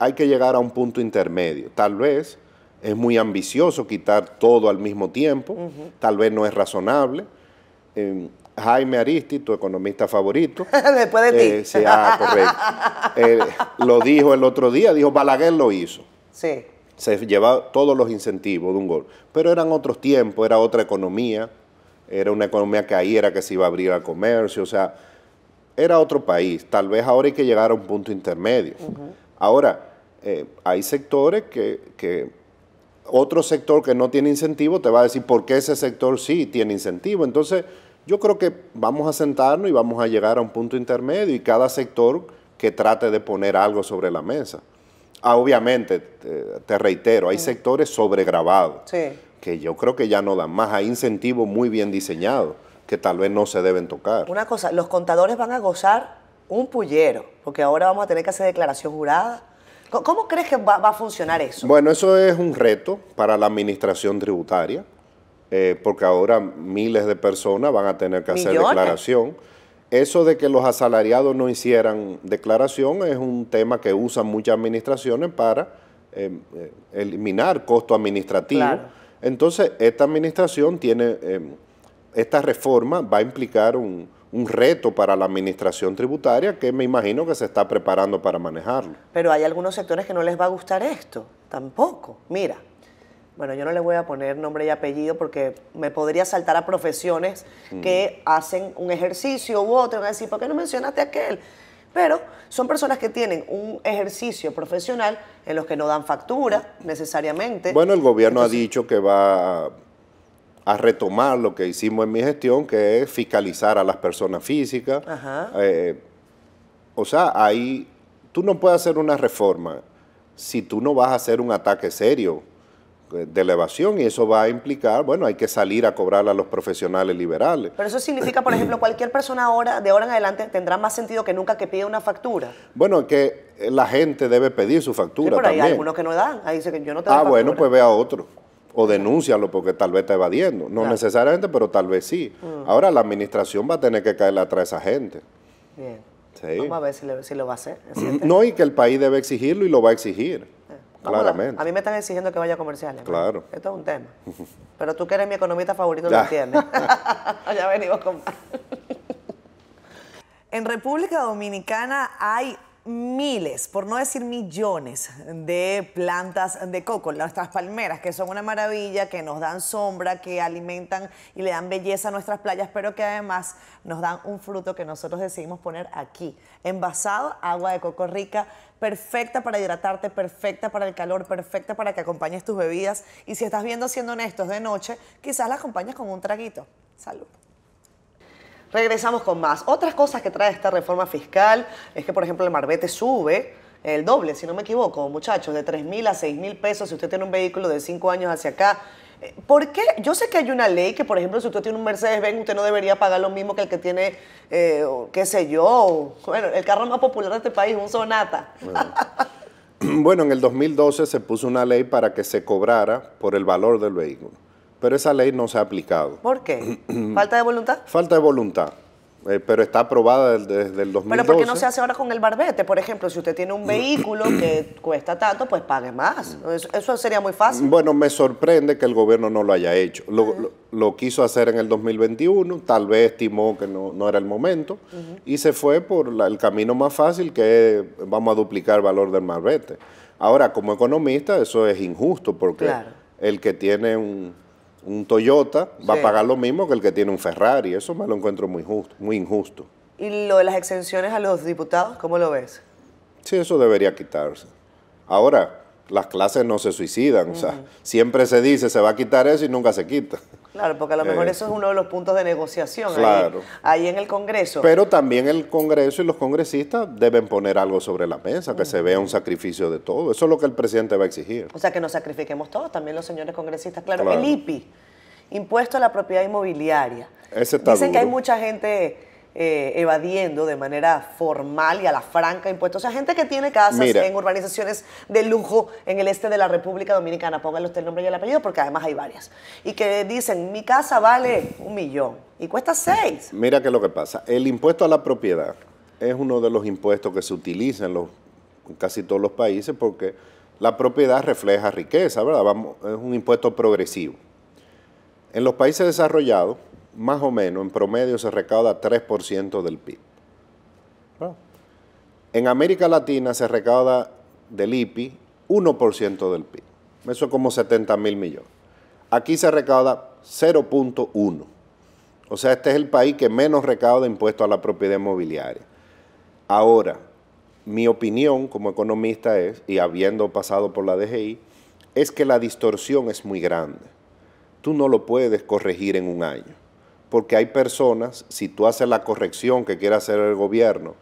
hay que llegar a un punto intermedio. Tal vez es muy ambicioso quitar todo al mismo tiempo, tal vez no es razonable. Em, Jaime Aristi, tu economista favorito. Después de eh, ah, eh, lo dijo el otro día, dijo Balaguer lo hizo. Sí. Se llevaba todos los incentivos de un gol. Pero eran otros tiempos, era otra economía, era una economía que ahí era que se iba a abrir al comercio, o sea, era otro país. Tal vez ahora hay que llegar a un punto intermedio. Ahora, eh, hay sectores que, que otro sector que no tiene incentivo te va a decir por qué ese sector sí tiene incentivo. Entonces, yo creo que vamos a sentarnos y vamos a llegar a un punto intermedio y cada sector que trate de poner algo sobre la mesa. Ah, obviamente, te, reitero, hay sectores sobregrabados, que yo creo que ya no dan más. Hay incentivos muy bien diseñados que tal vez no se deben tocar. Una cosa, los contadores van a gozar un pullero, porque ahora vamos a tener que hacer declaración jurada. ¿Cómo, crees que va a funcionar eso? Bueno, eso es un reto para la administración tributaria. Eh, porque ahora miles de personas van a tener que hacer declaración. Eso de que los asalariados no hicieran declaración es un tema que usan muchas administraciones para em, eh, eliminar costo administrativo. Entonces, esta administración tiene, em, esta reforma va a implicar un reto para la administración tributaria que me imagino que se está preparando para manejarlo. Pero hay algunos sectores que no les va a gustar esto, tampoco. Mira, bueno, yo no le voy a poner nombre y apellido porque me podría saltar a profesiones mm. que hacen un ejercicio u otro, van a decir, ¿por qué no mencionaste aquel? Pero son personas que tienen un ejercicio profesional en los que no dan factura necesariamente. Bueno, el gobierno ha dicho que va a, retomar lo que hicimos en mi gestión, que es fiscalizar a las personas físicas. Eh, o sea, ahí tú no puedes hacer una reforma si tú no vas a hacer un ataque serio de elevación y eso va a implicar, bueno, hay que salir a cobrar a los profesionales liberales. Pero eso significa, por ejemplo, cualquier persona ahora, de ahora en adelante, tendrá más sentido que nunca que pida una factura. Bueno, que la gente debe pedir su factura. Sí, pero hay algunos que no dan, ahí dice que yo no te Ah, bueno, pues ve a otro. O denúncialo porque tal vez está evadiendo. No necesariamente, pero tal vez sí. Mm. Ahora la administración va a tener que caerle atrás a esa gente. Bien. Vamos a ver si, lo va a hacer. No, y que el país debe exigirlo y lo va a exigir. Claramente. A, mí me están exigiendo que vaya a comerciales. Claro. Esto es un tema. Pero tú que eres mi economista favorito lo entiendes. ya venimos con en República Dominicana hay miles, por no decir millones, de plantas de coco, nuestras palmeras, que son una maravilla, que nos dan sombra, que alimentan y le dan belleza a nuestras playas, pero que además nos dan un fruto que nosotros decidimos poner aquí, envasado, agua de coco rica, perfecta para hidratarte, perfecta para el calor, perfecta para que acompañes tus bebidas. Y si estás viendo, siendo honestos, de noche, quizás la acompañes con un traguito. Salud. Regresamos con más. Otras cosas que trae esta reforma fiscal es que, por ejemplo, el marbete sube el doble, si no me equivoco, muchachos, de 3 mil a 6 mil pesos si usted tiene un vehículo de 5 años hacia acá. Eh, ¿Por qué? Yo sé que hay una ley que, por ejemplo, si usted tiene un Mercedes-Benz, usted no debería pagar lo mismo que el que tiene, eh, qué sé yo, bueno, el carro más popular de este país, un Sonata. bueno, en el 2012 se puso una ley para que se cobrara por el valor del vehículo pero esa ley no se ha aplicado. ¿Por qué? ¿Falta de voluntad? Falta de voluntad. Eh, pero está aprobada desde, el 2012. Pero ¿por qué no se hace ahora con el barbete? Por ejemplo, si usted tiene un vehículo que cuesta tanto, pues pague más. Eso, sería muy fácil. Bueno, me sorprende que el gobierno no lo haya hecho. Lo, quiso hacer en el 2021, tal vez estimó que no, era el momento y se fue por el camino más fácil que es, vamos a duplicar el valor del barbete. Ahora, como economista, eso es injusto porque el que tiene un un Toyota va a pagar lo mismo que el que tiene un Ferrari. Eso me lo encuentro muy, justo, muy injusto. ¿Y lo de las exenciones a los diputados, cómo lo ves? Sí, eso debería quitarse. Ahora, las clases no se suicidan. O sea, siempre se dice, se va a quitar eso y nunca se quita. Claro, porque a lo mejor eh. eso es uno de los puntos de negociación ahí, en el Congreso. Pero también el Congreso y los congresistas deben poner algo sobre la mesa, que se vea un sacrificio de todo. Eso es lo que el presidente va a exigir. O sea, que nos sacrifiquemos todos, también los señores congresistas. Claro, el IPI, impuesto a la propiedad inmobiliaria. Ese está Dicen que hay mucha gente eh, evadiendo de manera formal y a la franca impuestos. O sea, gente que tiene casas en urbanizaciones de lujo en el este de la República Dominicana, Pónganle usted el nombre y el apellido porque además hay varias, y que dicen, mi casa vale un millón y cuesta seis. Mira qué es lo que pasa. El impuesto a la propiedad es uno de los impuestos que se utiliza en, los, casi todos los países porque la propiedad refleja riqueza, ¿verdad? Vamos, es un impuesto progresivo. En los países desarrollados, más o menos, en promedio, se recauda 3% del PIB. En América Latina se recauda del IPI 1% del PIB. Eso es como 70 mil millones. Aquí se recauda 0.1. O sea, este es el país que menos recauda impuesto a la propiedad inmobiliaria. Ahora, mi opinión como economista es, y habiendo pasado por la DGI, es que la distorsión es muy grande. Tú no lo puedes corregir en un año porque hay personas, si tú haces la corrección que quiere hacer el gobierno,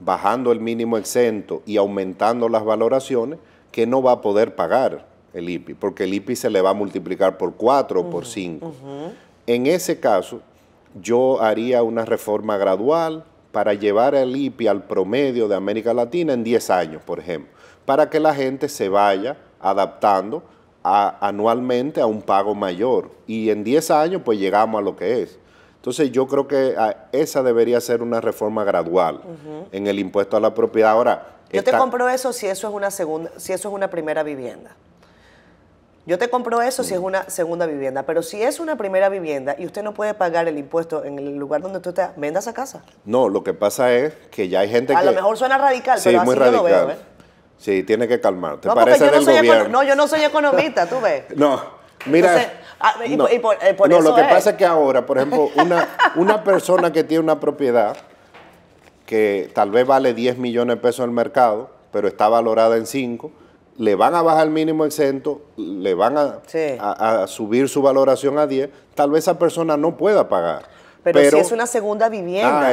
bajando el mínimo exento y aumentando las valoraciones, que no va a poder pagar el IPI, porque el IPI se le va a multiplicar por cuatro o por cinco. En ese caso, yo haría una reforma gradual para llevar el IPI al promedio de América Latina en 10 años, por ejemplo, para que la gente se vaya adaptando anualmente a un pago mayor. Y en 10 años, pues llegamos a lo que es. Entonces yo creo que ah, esa debería ser una reforma gradual en el impuesto a la propiedad. Ahora, yo te compro eso si eso es una segunda, si eso es una primera vivienda. Yo te compro eso si es mm. una segunda vivienda, pero si es una primera vivienda y usted no puede pagar el impuesto en el lugar donde tú te venda esa casa. No, lo que pasa es que ya hay gente que... A lo mejor suena radical, pero muy así radical. lo veo. ¿eh? Sí, tiene que calmar. no, parece yo no soy yo no soy economista, tú ves. No, mira... Ah, eh, no, lo que pasa es que ahora, por ejemplo, una, una persona que tiene una propiedad que tal vez vale 10 millones de pesos en el mercado, pero está valorada en 5, le van a bajar el mínimo exento, le van a, a subir su valoración a 10, tal vez esa persona no pueda pagar. Pero, si es una segunda vivienda. no,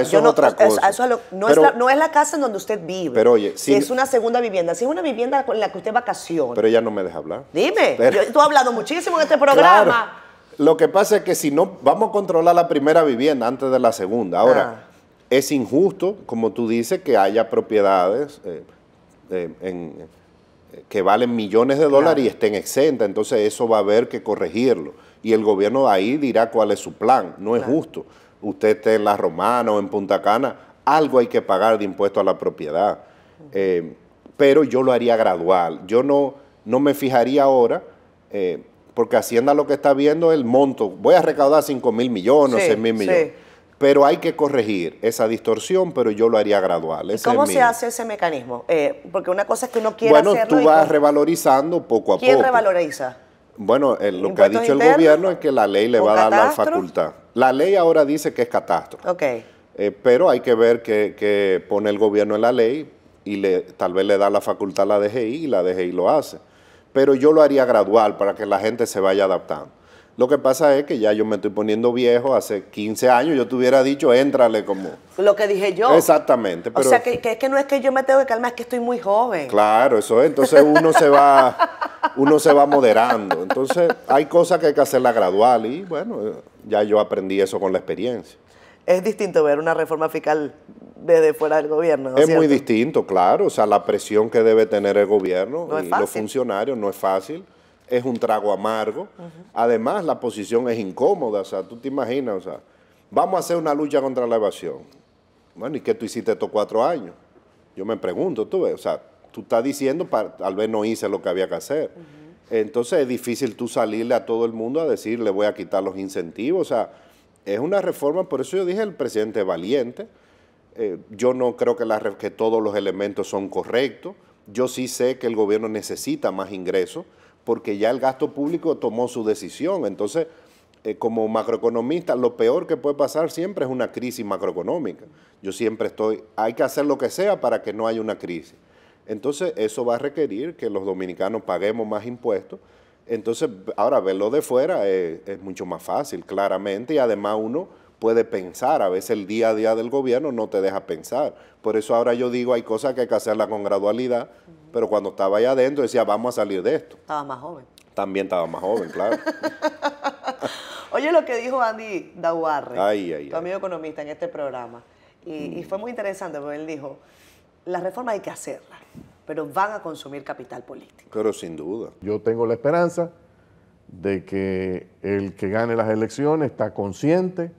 es la, casa en donde usted vive. Pero si, es una segunda vivienda, si es una vivienda en la que usted vacaciona. Pero ella no me deja hablar. Dime, tú has hablado muchísimo en este programa. Lo que pasa es que si no, vamos a controlar la primera vivienda antes de la segunda. Ahora, ah. es injusto, como tú dices, que haya propiedades eh, eh, eh, que valen millones de dólares y estén exentas. Entonces, eso va a haber que corregirlo y el gobierno ahí dirá cuál es su plan. No es justo. Usted esté en La Romana o en Punta Cana, algo hay que pagar de impuesto a la propiedad. Eh, pero yo lo haría gradual. Yo no, no me fijaría ahora, eh, porque Hacienda lo que está viendo es el monto. Voy a recaudar 5 mil millones, sí, 6 mil millones. Pero hay que corregir esa distorsión, pero yo lo haría gradual. ¿Cómo se hace ese mecanismo? Eh, porque una cosa es que uno quiere bueno, Bueno, tú vas revalorizando poco a poco. ¿Quién revaloriza? Bueno, eh, lo que ha dicho el gobierno es que la ley le va a dar la facultad. La ley ahora dice que es catástrofe. Eh, pero hay que ver que, que, pone el gobierno en la ley y le, tal vez le da la facultad a la DGI y la DGI lo hace. Pero yo lo haría gradual para que la gente se vaya adaptando. Lo que pasa es que ya yo me estoy poniendo viejo, hace 15 años yo te hubiera dicho, éntrale como... Lo que dije yo. Exactamente. O sea, que, es que no es que yo me tengo que calmar, es que estoy muy joven. Claro, eso es. Entonces uno se va, uno se va moderando. Entonces hay cosas que hay que hacerla gradual y bueno, ya yo aprendí eso con la experiencia. Es distinto ver una reforma fiscal desde fuera del gobierno. Es muy distinto, claro. O sea, la presión que debe tener el gobierno y los funcionarios no es fácil es un trago amargo. Además, la posición es incómoda, o sea, tú te imaginas, o sea, vamos a hacer una lucha contra la evasión. Bueno, ¿y qué tú hiciste estos cuatro años? Yo me pregunto, tú ves, o sea, tú estás diciendo, tal vez no hice lo que había que hacer. Entonces es difícil tú salirle a todo el mundo a decir, le voy a quitar los incentivos, o sea, es una reforma, por eso yo dije, el presidente valiente. Eh, yo no creo que todos los elementos son correctos. Yo sí sé que el gobierno necesita más ingresos, porque ya el gasto público tomó su decisión. Entonces, eh, como macroeconomista, lo peor que puede pasar siempre es una crisis macroeconómica. Yo siempre estoy, hay que hacer lo que sea para que no haya una crisis. Entonces, eso va a requerir que los dominicanos paguemos más impuestos. Entonces, ahora verlo de fuera es mucho más fácil, claramente, y además uno puede pensar. A veces el día a día del gobierno no te deja pensar. Por eso ahora yo digo, hay cosas que hay que hacerlas con gradualidad, pero cuando estaba allá adentro decía, vamos a salir de esto. Estaba más joven. También estaba más joven, claro. Oye lo que dijo Andy Dawarre tu amigo economista en este programa, y, y fue muy interesante porque él dijo, las reformas hay que hacerlas, pero van a consumir capital político. Pero sin duda. Yo tengo la esperanza de que el que gane las elecciones está consciente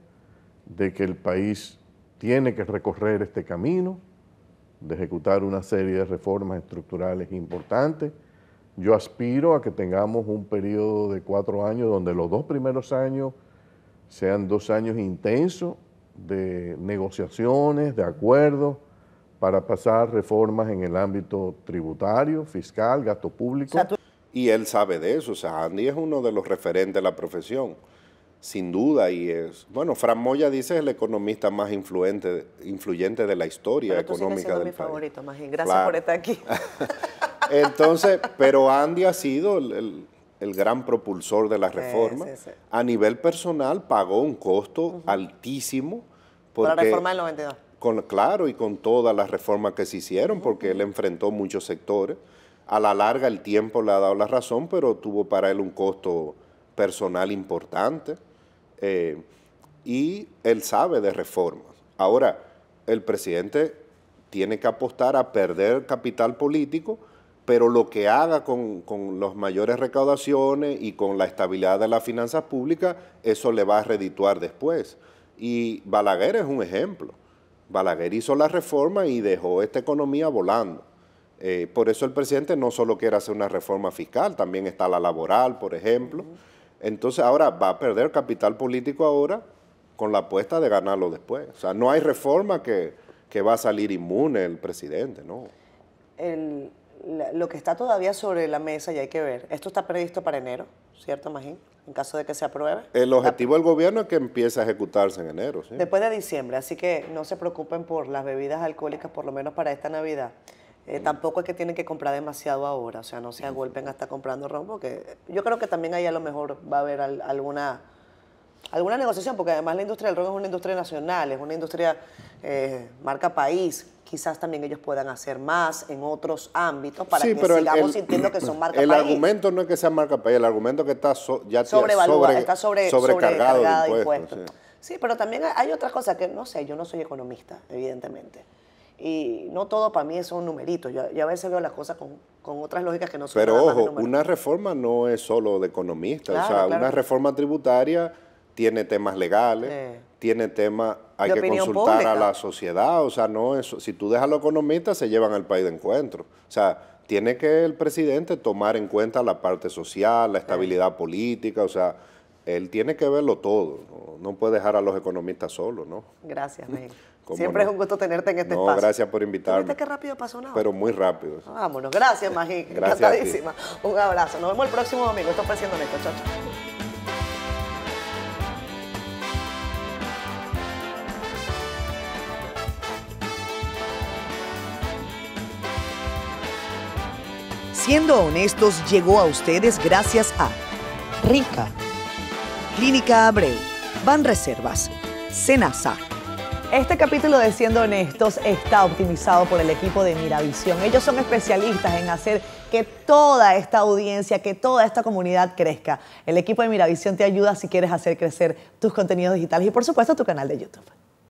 de que el país tiene que recorrer este camino, de ejecutar una serie de reformas estructurales importantes. Yo aspiro a que tengamos un periodo de cuatro años donde los dos primeros años sean dos años intensos de negociaciones, de acuerdos, para pasar reformas en el ámbito tributario, fiscal, gasto público. Y él sabe de eso, o sea, Andy es uno de los referentes de la profesión sin duda, y es, bueno, Fran Moya dice es el economista más influente, influyente de la historia pero tú económica del mi país. favorito, Magín. Gracias por estar aquí. Entonces, pero Andy ha sido el, gran propulsor de la reforma. A nivel personal pagó un costo altísimo. la reforma del 92. Con, claro, y con todas las reformas que se hicieron, porque él enfrentó muchos sectores. A la larga el tiempo le ha dado la razón, pero tuvo para él un costo personal importante eh, y él sabe de reformas. Ahora, el presidente tiene que apostar a perder capital político, pero lo que haga con, las mayores recaudaciones y con la estabilidad de las finanzas públicas, eso le va a redituar después. Y Balaguer es un ejemplo. Balaguer hizo la reforma y dejó esta economía volando. Eh, por eso el presidente no solo quiere hacer una reforma fiscal, también está la laboral, por ejemplo. Entonces ahora va a perder capital político ahora con la apuesta de ganarlo después. O sea, no hay reforma que, va a salir inmune el presidente, ¿no? lo que está todavía sobre la mesa y hay que ver, esto está previsto para enero, ¿cierto, Magín? En caso de que se apruebe. El objetivo del gobierno es que empiece a ejecutarse en enero. ¿sí? Después de diciembre, así que no se preocupen por las bebidas alcohólicas, por lo menos para esta Navidad. Eh, tampoco es que tienen que comprar demasiado ahora, o sea, no se agolpen hasta comprando ron, porque yo creo que también ahí a lo mejor va a haber alguna, alguna negociación, porque además la industria del ron es una industria nacional, es una industria eh, marca país. Quizás también ellos puedan hacer más en otros ámbitos para que sigamos sintiendo que son marca país. El argumento no es que sea marca país, el argumento que está ya sobre, está sobre, sobrecargado, de impuestos. Sí. sí, pero también hay otras cosas que no sé, yo no soy economista, evidentemente. Y no todo para mí es un numerito. Yo, a veces veo las cosas con, otras lógicas que no son. Pero ojo, una reforma no es solo de economistas. o sea, una reforma tributaria tiene temas legales, tiene temas, hay que consultar a la sociedad. O sea, no es, si tú dejas a los economistas, se llevan al país de encuentro. O sea, tiene que el presidente tomar en cuenta la parte social, la estabilidad política, o sea él tiene que verlo todo, no, puede dejar a los economistas solos, ¿no? Gracias, Miguel. Siempre es un gusto tenerte en este no, espacio. gracias por invitarme. ¿Viste qué rápido pasó nada? Pero muy rápido. vámonos, gracias, Magín. gracias Un abrazo. Nos vemos el próximo domingo. Esto fue Siendo Neto. Chao, chao. Siendo Honestos llegó a ustedes gracias a Rica Clínica Abreu, Van Reservas, Senasa. Este capítulo de Siendo Honestos está optimizado por el equipo de Miravisión. Ellos son especialistas en hacer que toda esta audiencia, que toda esta comunidad crezca. El equipo de Miravisión te ayuda si quieres hacer crecer tus contenidos digitales y por supuesto tu canal de YouTube.